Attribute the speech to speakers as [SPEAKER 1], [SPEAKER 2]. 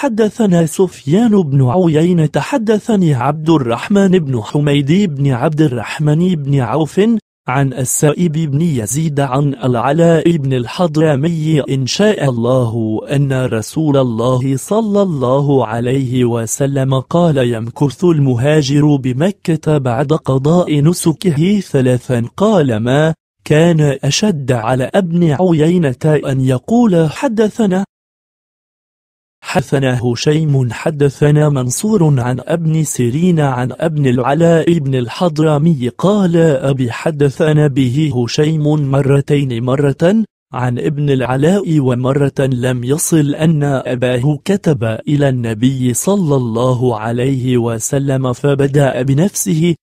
[SPEAKER 1] حدثنا سفيان بن عيينة حدثني عبد الرحمن بن حميدي بن عبد الرحمن بن عوف عن السائب بن يزيد عن العلاء بن الحضرمي إن شاء الله أن رسول الله صلى الله عليه وسلم قال يمكث المهاجر بمكة بعد قضاء نسكه ثلاثا قال ما كان أشد على ابن عيينة أن يقول حدثنا حدثنا هشيم حدثنا منصور عن ابن سيرين عن ابن العلاء بن الحضرمي قال أبي حدثنا به هشيم مرتين مرة عن ابن العلاء ومرة لم يصل أن أباه كتب إلى النبي صلى الله عليه وسلم فبدأ بنفسه